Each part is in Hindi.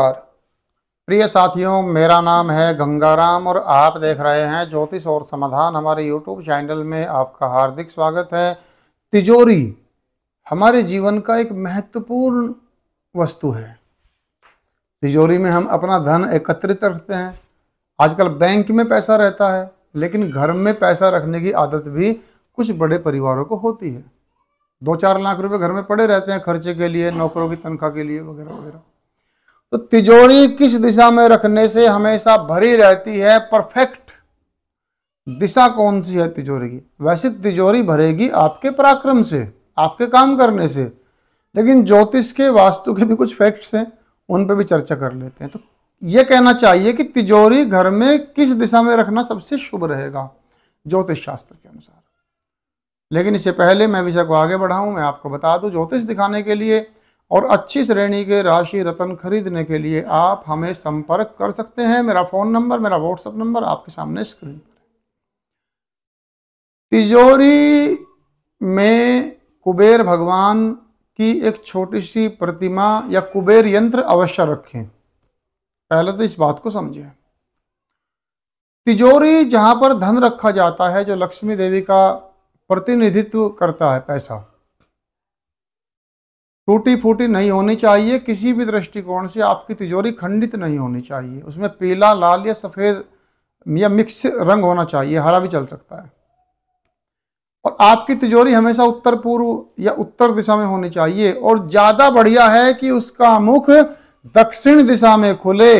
प्रिय साथियों मेरा नाम है गंगाराम और आप देख रहे हैं ज्योतिष और समाधान हमारे यूट्यूब चैनल में आपका हार्दिक स्वागत है तिजोरी हमारे जीवन का एक महत्वपूर्ण वस्तु है तिजोरी में हम अपना धन एकत्रित रखते हैं आजकल बैंक में पैसा रहता है लेकिन घर में पैसा रखने की आदत भी कुछ बड़े परिवारों को होती है दो चार लाख रुपए घर में पड़े रहते हैं खर्चे के लिए नौकरों की तनख्वाह के लिए वगैरह वगैरह तो तिजोरी किस दिशा में रखने से हमेशा भरी रहती है परफेक्ट दिशा कौन सी है तिजोरी की वैसे तिजोरी भरेगी आपके पराक्रम से आपके काम करने से लेकिन ज्योतिष के वास्तु के भी कुछ फैक्ट्स हैं उन पर भी चर्चा कर लेते हैं तो ये कहना चाहिए कि तिजोरी घर में किस दिशा में रखना सबसे शुभ रहेगा ज्योतिष शास्त्र के अनुसार लेकिन इससे पहले मैं विषय को आगे बढ़ाऊं मैं आपको बता दूं ज्योतिष दिखाने के लिए और अच्छी श्रेणी के राशि रतन खरीदने के लिए आप हमें संपर्क कर सकते हैं मेरा फ़ोन नंबर मेरा व्हाट्सअप नंबर आपके सामने स्क्रीन पर तिजोरी में कुबेर भगवान की एक छोटी सी प्रतिमा या कुबेर यंत्र अवश्य रखें पहले तो इस बात को समझें तिजोरी जहां पर धन रखा जाता है जो लक्ष्मी देवी का प्रतिनिधित्व करता है पैसा टूटी फूटी नहीं होनी चाहिए किसी भी दृष्टिकोण से आपकी तिजोरी खंडित नहीं होनी चाहिए उसमें पीला लाल या सफ़ेद या मिक्स रंग होना चाहिए हरा भी चल सकता है और आपकी तिजोरी हमेशा उत्तर पूर्व या उत्तर दिशा में होनी चाहिए और ज़्यादा बढ़िया है कि उसका मुख दक्षिण दिशा में खुले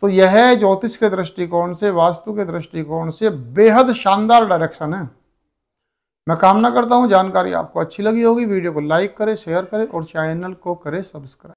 तो यह ज्योतिष के दृष्टिकोण से वास्तु के दृष्टिकोण से बेहद शानदार डायरेक्शन है मैं कामना करता हूँ जानकारी आपको अच्छी लगी होगी वीडियो को लाइक करें शेयर करें और चैनल को करें सब्सक्राइब